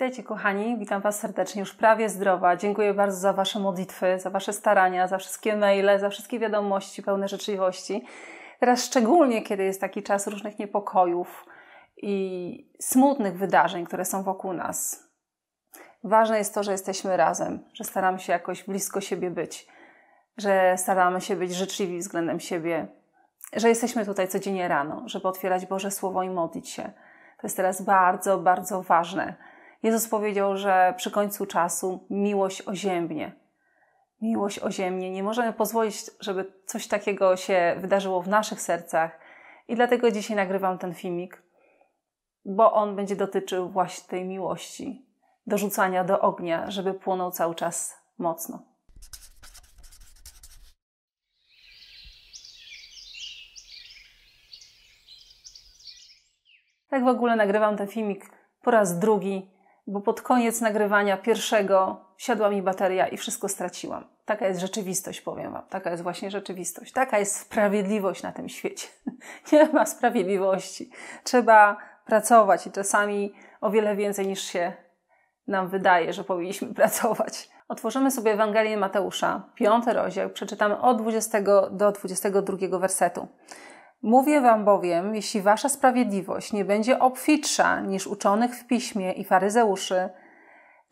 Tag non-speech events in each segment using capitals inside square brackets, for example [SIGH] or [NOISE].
Witajcie kochani, witam Was serdecznie, już prawie zdrowa. Dziękuję bardzo za Wasze modlitwy, za Wasze starania, za wszystkie maile, za wszystkie wiadomości pełne życzliwości. Teraz szczególnie, kiedy jest taki czas różnych niepokojów i smutnych wydarzeń, które są wokół nas. Ważne jest to, że jesteśmy razem, że staramy się jakoś blisko siebie być, że staramy się być życzliwi względem siebie, że jesteśmy tutaj codziennie rano, żeby otwierać Boże Słowo i modlić się. To jest teraz bardzo, bardzo ważne Jezus powiedział, że przy końcu czasu miłość oziemnie, Miłość oziemnie. Nie możemy pozwolić, żeby coś takiego się wydarzyło w naszych sercach. I dlatego dzisiaj nagrywam ten filmik, bo on będzie dotyczył właśnie tej miłości, dorzucania do ognia, żeby płonął cały czas mocno. Tak w ogóle nagrywam ten filmik po raz drugi, bo pod koniec nagrywania pierwszego siadła mi bateria i wszystko straciłam. Taka jest rzeczywistość, powiem Wam. Taka jest właśnie rzeczywistość. Taka jest sprawiedliwość na tym świecie. [LAUGHS] Nie ma sprawiedliwości. Trzeba pracować i czasami o wiele więcej niż się nam wydaje, że powinniśmy [LAUGHS] pracować. Otworzymy sobie Ewangelię Mateusza, piąty rozdział, przeczytamy od 20 do 22 wersetu. Mówię wam bowiem, jeśli wasza sprawiedliwość nie będzie obfitsza niż uczonych w piśmie i faryzeuszy,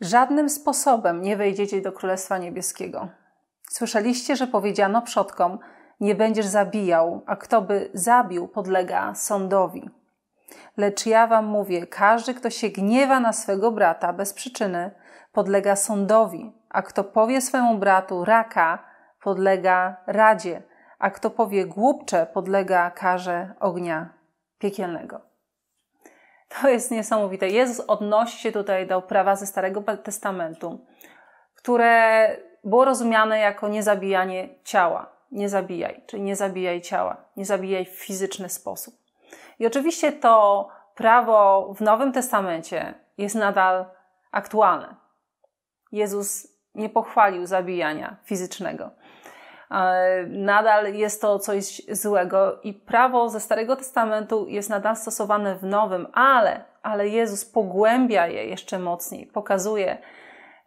żadnym sposobem nie wejdziecie do Królestwa Niebieskiego. Słyszeliście, że powiedziano przodkom, nie będziesz zabijał, a kto by zabił, podlega sądowi. Lecz ja wam mówię, każdy, kto się gniewa na swego brata bez przyczyny, podlega sądowi, a kto powie swemu bratu raka, podlega radzie a kto powie głupcze, podlega karze ognia piekielnego. To jest niesamowite. Jezus odnosi się tutaj do prawa ze Starego Testamentu, które było rozumiane jako niezabijanie ciała. Nie zabijaj, czyli nie zabijaj ciała, nie zabijaj w fizyczny sposób. I oczywiście to prawo w Nowym Testamencie jest nadal aktualne. Jezus nie pochwalił zabijania fizycznego. E, nadal jest to coś złego i prawo ze Starego Testamentu jest nadal stosowane w Nowym, ale, ale Jezus pogłębia je jeszcze mocniej, pokazuje,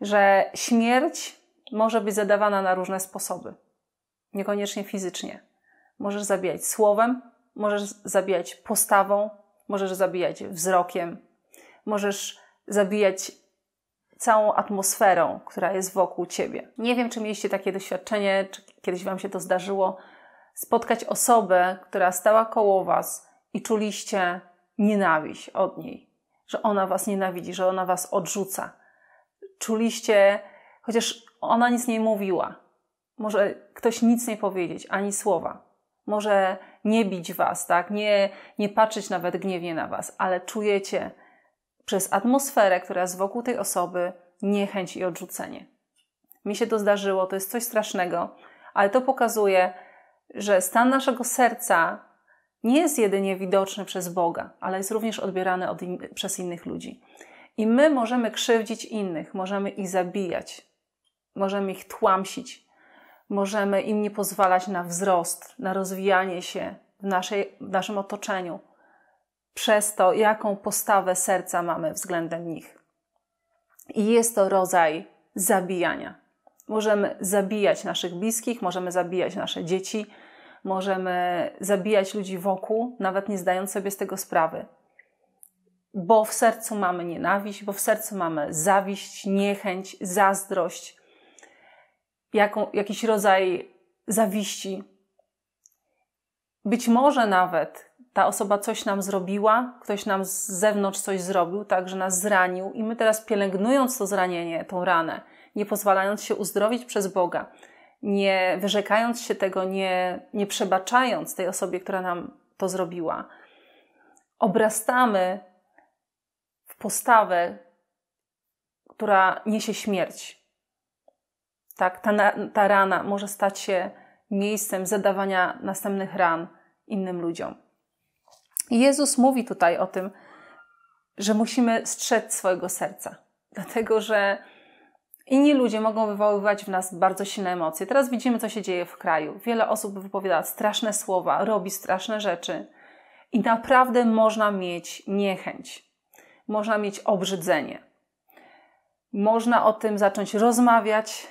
że śmierć może być zadawana na różne sposoby, niekoniecznie fizycznie. Możesz zabijać słowem, możesz zabijać postawą, możesz zabijać wzrokiem, możesz zabijać całą atmosferą, która jest wokół ciebie. Nie wiem, czy mieliście takie doświadczenie, czy kiedyś Wam się to zdarzyło, spotkać osobę, która stała koło Was i czuliście nienawiść od niej, że ona Was nienawidzi, że ona Was odrzuca. Czuliście, chociaż ona nic nie mówiła, może ktoś nic nie powiedzieć, ani słowa. Może nie bić was, tak? Nie, nie patrzeć nawet gniewnie na was, ale czujecie przez atmosferę, która jest wokół tej osoby, niechęć i odrzucenie. Mi się to zdarzyło, to jest coś strasznego ale to pokazuje, że stan naszego serca nie jest jedynie widoczny przez Boga, ale jest również odbierany od in przez innych ludzi. I my możemy krzywdzić innych, możemy ich zabijać, możemy ich tłamsić, możemy im nie pozwalać na wzrost, na rozwijanie się w, naszej, w naszym otoczeniu, przez to, jaką postawę serca mamy względem nich. I jest to rodzaj zabijania. Możemy zabijać naszych bliskich, możemy zabijać nasze dzieci, możemy zabijać ludzi wokół, nawet nie zdając sobie z tego sprawy. Bo w sercu mamy nienawiść, bo w sercu mamy zawiść, niechęć, zazdrość, jaką, jakiś rodzaj zawiści. Być może nawet ta osoba coś nam zrobiła, ktoś nam z zewnątrz coś zrobił, także nas zranił, i my teraz pielęgnując to zranienie, tą ranę, nie pozwalając się uzdrowić przez Boga, nie wyrzekając się tego, nie, nie przebaczając tej osobie, która nam to zrobiła, obrastamy w postawę, która niesie śmierć. Tak, ta, ta rana może stać się miejscem zadawania następnych ran innym ludziom. Jezus mówi tutaj o tym, że musimy strzec swojego serca, dlatego że Inni ludzie mogą wywoływać w nas bardzo silne emocje. Teraz widzimy, co się dzieje w kraju. Wiele osób wypowiada straszne słowa, robi straszne rzeczy. I naprawdę można mieć niechęć, można mieć obrzydzenie. Można o tym zacząć rozmawiać.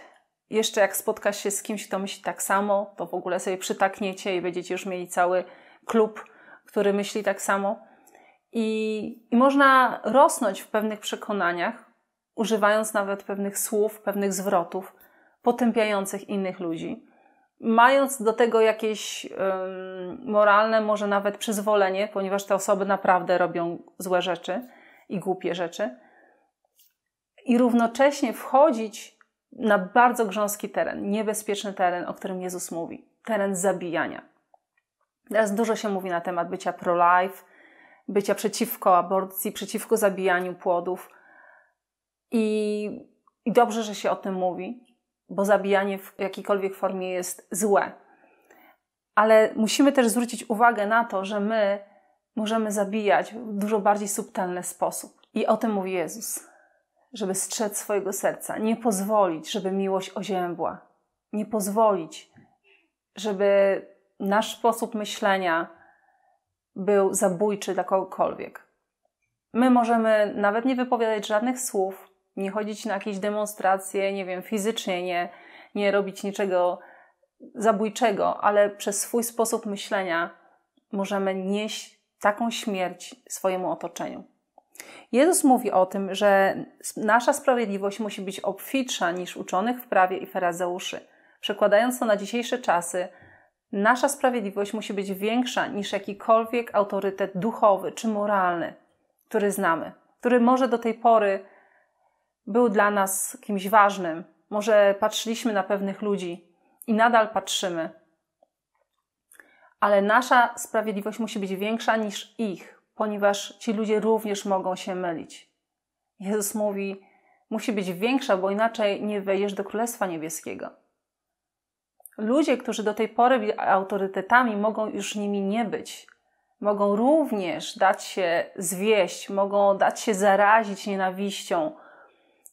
Jeszcze jak spotkasz się z kimś, kto myśli tak samo, to w ogóle sobie przytakniecie i będziecie już mieli cały klub, który myśli tak samo. I, i można rosnąć w pewnych przekonaniach, używając nawet pewnych słów, pewnych zwrotów potępiających innych ludzi, mając do tego jakieś moralne, może nawet przyzwolenie, ponieważ te osoby naprawdę robią złe rzeczy i głupie rzeczy, i równocześnie wchodzić na bardzo grząski teren, niebezpieczny teren, o którym Jezus mówi teren zabijania. Teraz dużo się mówi na temat bycia pro-life, bycia przeciwko aborcji, przeciwko zabijaniu płodów i, I dobrze, że się o tym mówi, bo zabijanie w jakiejkolwiek formie jest złe. Ale musimy też zwrócić uwagę na to, że my możemy zabijać w dużo bardziej subtelny sposób. I o tym mówi Jezus, żeby strzec swojego serca, nie pozwolić, żeby miłość oziębła, nie pozwolić, żeby nasz sposób myślenia był zabójczy dla kogokolwiek. My możemy nawet nie wypowiadać żadnych słów, nie chodzić na jakieś demonstracje, nie wiem, fizycznie nie, nie robić niczego zabójczego, ale przez swój sposób myślenia możemy nieść taką śmierć swojemu otoczeniu. Jezus mówi o tym, że nasza sprawiedliwość musi być obfitsza niż uczonych w prawie i ferazeuszy. Przekładając to na dzisiejsze czasy, nasza sprawiedliwość musi być większa niż jakikolwiek autorytet duchowy czy moralny, który znamy, który może do tej pory był dla nas kimś ważnym. Może patrzyliśmy na pewnych ludzi i nadal patrzymy. Ale nasza sprawiedliwość musi być większa niż ich, ponieważ ci ludzie również mogą się mylić. Jezus mówi: musi być większa, bo inaczej nie wejdziesz do Królestwa Niebieskiego. Ludzie, którzy do tej pory byli autorytetami, mogą już nimi nie być. Mogą również dać się zwieść, mogą dać się zarazić nienawiścią,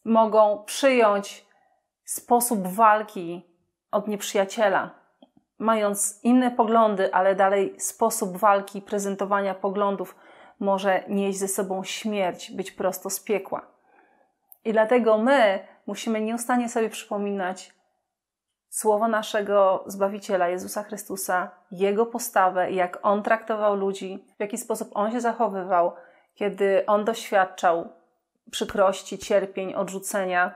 mogą przyjąć sposób walki od nieprzyjaciela, mając inne poglądy, ale dalej sposób walki, prezentowania poglądów może nieść ze sobą śmierć, być prosto z piekła. I dlatego my musimy nieustannie sobie przypominać słowo naszego Zbawiciela Jezusa Chrystusa, Jego postawę, jak On traktował ludzi, w jaki sposób On się zachowywał, kiedy On doświadczał przykrości, cierpień, odrzucenia,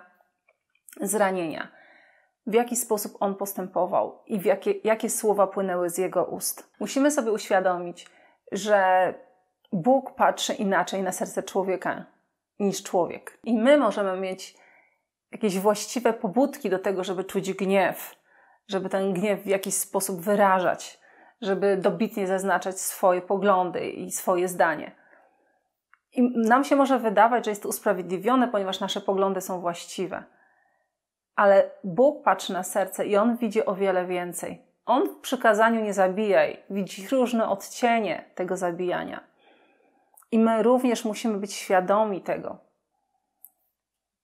zranienia. W jaki sposób on postępował i w jakie, jakie słowa płynęły z jego ust. Musimy sobie uświadomić, że Bóg patrzy inaczej na serce człowieka niż człowiek. I my możemy mieć jakieś właściwe pobudki do tego, żeby czuć gniew, żeby ten gniew w jakiś sposób wyrażać, żeby dobitnie zaznaczać swoje poglądy i swoje zdanie. I nam się może wydawać, że jest to usprawiedliwione, ponieważ nasze poglądy są właściwe. Ale Bóg patrzy na serce i On widzi o wiele więcej. On w przykazaniu nie zabijaj widzi różne odcienie tego zabijania. I my również musimy być świadomi tego,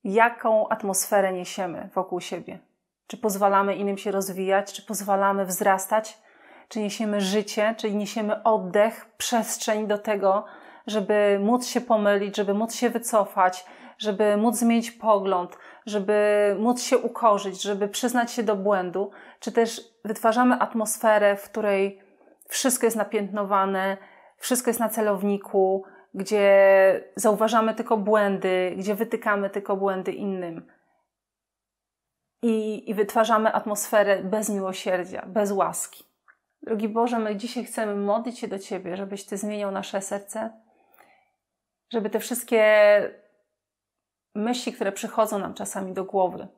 jaką atmosferę niesiemy wokół siebie. Czy pozwalamy innym się rozwijać, czy pozwalamy wzrastać, czy niesiemy życie, czy niesiemy oddech, przestrzeń do tego, żeby móc się pomylić, żeby móc się wycofać, żeby móc zmienić pogląd, żeby móc się ukorzyć, żeby przyznać się do błędu, czy też wytwarzamy atmosferę, w której wszystko jest napiętnowane, wszystko jest na celowniku, gdzie zauważamy tylko błędy, gdzie wytykamy tylko błędy innym. I, i wytwarzamy atmosferę bez miłosierdzia, bez łaski. Drogi Boże, my dzisiaj chcemy modlić się do Ciebie, żebyś Ty zmienił nasze serce, żeby te wszystkie myśli, które przychodzą nam czasami do głowy,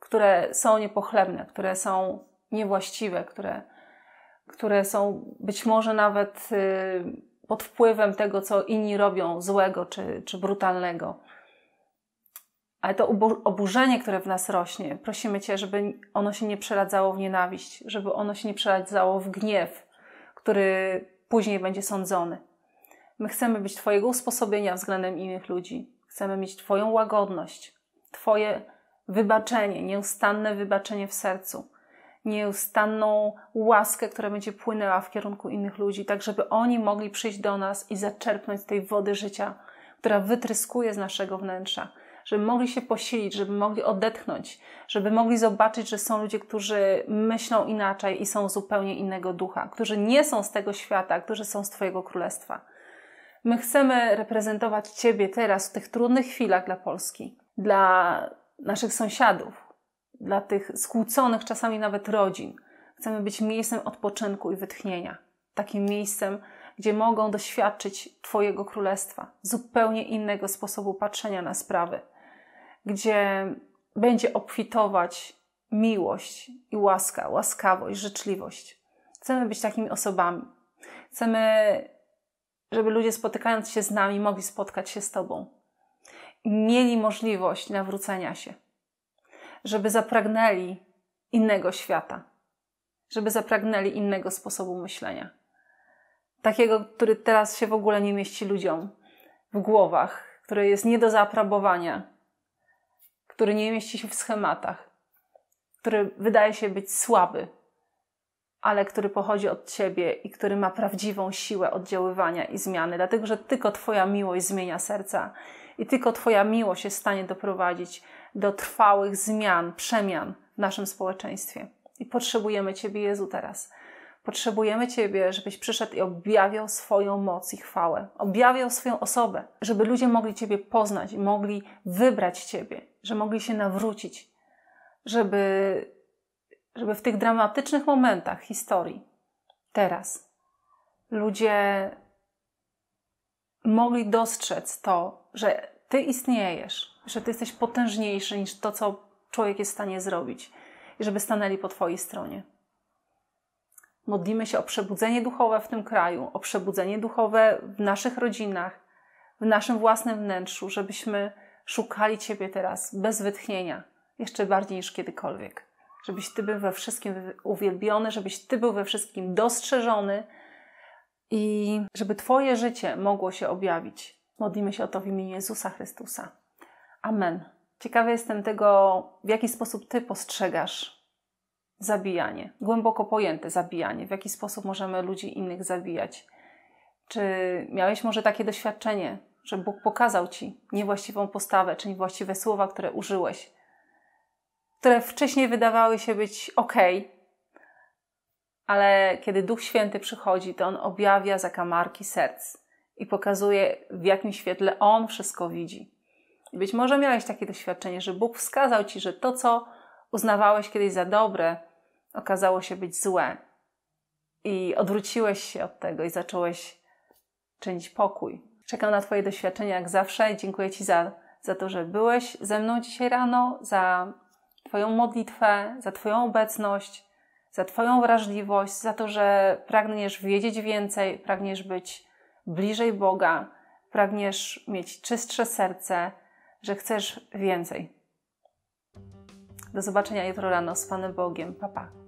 które są niepochlebne, które są niewłaściwe, które, które są być może nawet y, pod wpływem tego, co inni robią złego czy, czy brutalnego. Ale to oburzenie, które w nas rośnie, prosimy Cię, żeby ono się nie przeradzało w nienawiść, żeby ono się nie przeradzało w gniew, który później będzie sądzony. My chcemy być Twojego usposobienia względem innych ludzi. Chcemy mieć Twoją łagodność, Twoje wybaczenie, nieustanne wybaczenie w sercu, nieustanną łaskę, która będzie płynęła w kierunku innych ludzi, tak żeby oni mogli przyjść do nas i zaczerpnąć tej wody życia, która wytryskuje z naszego wnętrza, żeby mogli się posilić, żeby mogli odetchnąć, żeby mogli zobaczyć, że są ludzie, którzy myślą inaczej i są zupełnie innego ducha, którzy nie są z tego świata, którzy są z Twojego królestwa. My chcemy reprezentować Ciebie teraz w tych trudnych chwilach dla Polski, dla naszych sąsiadów, dla tych skłóconych czasami nawet rodzin. Chcemy być miejscem odpoczynku i wytchnienia, takim miejscem, gdzie mogą doświadczyć Twojego królestwa, zupełnie innego sposobu patrzenia na sprawy, gdzie będzie obfitować miłość i łaska, łaskawość, życzliwość. Chcemy być takimi osobami. Chcemy żeby ludzie spotykając się z nami mogli spotkać się z Tobą. Mieli możliwość nawrócenia się, żeby zapragnęli innego świata, żeby zapragnęli innego sposobu myślenia. Takiego, który teraz się w ogóle nie mieści ludziom w głowach, który jest nie do zaaprobowania, który nie mieści się w schematach, który wydaje się być słaby, ale który pochodzi od Ciebie i który ma prawdziwą siłę oddziaływania i zmiany, dlatego że tylko Twoja miłość zmienia serca i tylko Twoja miłość jest w stanie doprowadzić do trwałych zmian, przemian w naszym społeczeństwie. I potrzebujemy Ciebie, Jezu, teraz. Potrzebujemy Ciebie, żebyś przyszedł i objawiał swoją moc i chwałę, objawiał swoją osobę, żeby ludzie mogli Ciebie poznać, mogli wybrać Ciebie, że mogli się nawrócić, żeby żeby w tych dramatycznych momentach historii, teraz, ludzie mogli dostrzec to, że ty istniejesz, że ty jesteś potężniejszy niż to, co człowiek jest w stanie zrobić, i żeby stanęli po twojej stronie. Modlimy się o przebudzenie duchowe w tym kraju, o przebudzenie duchowe w naszych rodzinach, w naszym własnym wnętrzu, żebyśmy szukali Ciebie teraz bez wytchnienia, jeszcze bardziej niż kiedykolwiek żebyś Ty był we wszystkim uwielbiony, żebyś Ty był we wszystkim dostrzeżony i żeby Twoje życie mogło się objawić. Modlimy się o to w imieniu Jezusa Chrystusa. Amen. Ciekawy jestem tego, w jaki sposób Ty postrzegasz zabijanie, głęboko pojęte zabijanie, w jaki sposób możemy ludzi innych zabijać. Czy miałeś może takie doświadczenie, że Bóg pokazał Ci niewłaściwą postawę, czy niewłaściwe słowa, które użyłeś? które wcześniej wydawały się być ok, ale kiedy Duch Święty przychodzi, to on objawia zakamarki serc i pokazuje, w jakim świetle on wszystko widzi. I być może miałeś takie doświadczenie, że Bóg wskazał ci, że to, co uznawałeś kiedyś za dobre, okazało się być złe. I odwróciłeś się od tego i zacząłeś czynić pokój. Czekam na Twoje doświadczenia jak zawsze dziękuję Ci za, za to, że byłeś ze mną dzisiaj rano, za Twoją modlitwę, za Twoją obecność, za Twoją wrażliwość, za to, że pragniesz wiedzieć więcej, pragniesz być bliżej Boga, pragniesz mieć czystsze serce, że chcesz więcej. Do zobaczenia jutro rano z Panem Bogiem. Papa. Pa.